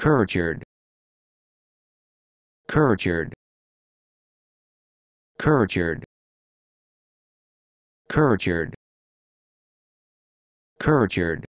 Curtured. Curtured. Curtured. Curtured. Curtured.